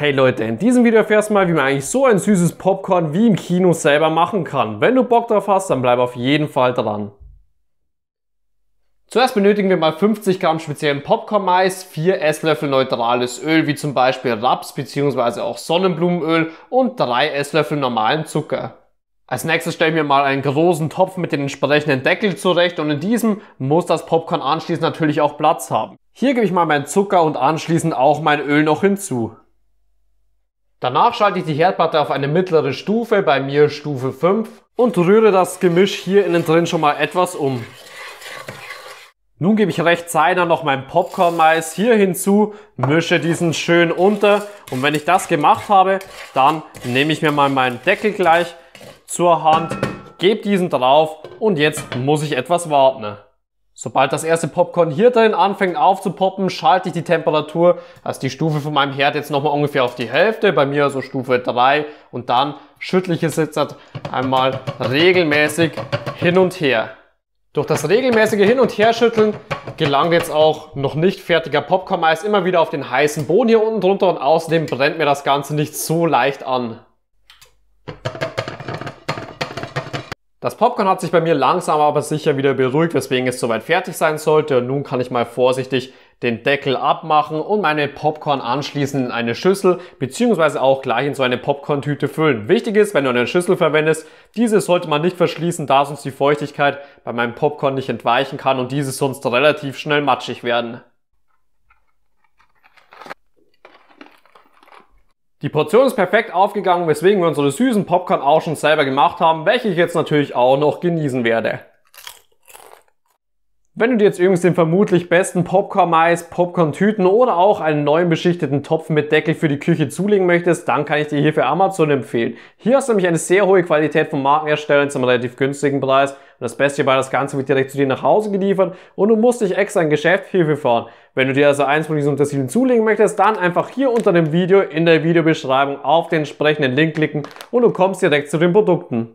Hey Leute, in diesem Video erfährst du mal, wie man eigentlich so ein süßes Popcorn wie im Kino selber machen kann. Wenn du Bock drauf hast, dann bleib auf jeden Fall dran. Zuerst benötigen wir mal 50 Gramm speziellen Popcorn-Mais, 4 Esslöffel neutrales Öl wie zum Beispiel Raps bzw. auch Sonnenblumenöl und 3 Esslöffel normalen Zucker. Als nächstes stellen wir mal einen großen Topf mit den entsprechenden Deckel zurecht und in diesem muss das Popcorn anschließend natürlich auch Platz haben. Hier gebe ich mal meinen Zucker und anschließend auch mein Öl noch hinzu. Danach schalte ich die Herdplatte auf eine mittlere Stufe, bei mir Stufe 5 und rühre das Gemisch hier innen drin schon mal etwas um. Nun gebe ich recht zeitnah noch mein Popcorn-Mais hier hinzu, mische diesen schön unter und wenn ich das gemacht habe, dann nehme ich mir mal meinen Deckel gleich zur Hand, gebe diesen drauf und jetzt muss ich etwas warten. Sobald das erste Popcorn hier drin anfängt aufzupoppen, schalte ich die Temperatur, also die Stufe von meinem Herd jetzt nochmal ungefähr auf die Hälfte, bei mir also Stufe 3 und dann schüttle ich es jetzt halt einmal regelmäßig hin und her. Durch das regelmäßige Hin- und Herschütteln gelangt jetzt auch noch nicht fertiger Popcorn-Eis immer wieder auf den heißen Boden hier unten drunter und außerdem brennt mir das Ganze nicht so leicht an. Das Popcorn hat sich bei mir langsam aber sicher wieder beruhigt, weswegen es soweit fertig sein sollte. Und nun kann ich mal vorsichtig den Deckel abmachen und meine Popcorn anschließend in eine Schüssel beziehungsweise auch gleich in so eine Popcorn-Tüte füllen. Wichtig ist, wenn du eine Schüssel verwendest, diese sollte man nicht verschließen, da sonst die Feuchtigkeit bei meinem Popcorn nicht entweichen kann und diese sonst relativ schnell matschig werden. Die Portion ist perfekt aufgegangen, weswegen wir unsere süßen Popcorn auch schon selber gemacht haben, welche ich jetzt natürlich auch noch genießen werde. Wenn du dir jetzt übrigens den vermutlich besten Popcorn-Mais, Popcorn-Tüten oder auch einen neuen beschichteten Topf mit Deckel für die Küche zulegen möchtest, dann kann ich dir hier für Amazon empfehlen. Hier hast du nämlich eine sehr hohe Qualität von Markenherstellern zu einem relativ günstigen Preis. Und das Beste hierbei, das Ganze wird direkt zu dir nach Hause geliefert und du musst dich extra in Geschäftshilfe fahren. Wenn du dir also eins von diesen Unterschieden zulegen möchtest, dann einfach hier unter dem Video in der Videobeschreibung auf den entsprechenden Link klicken und du kommst direkt zu den Produkten.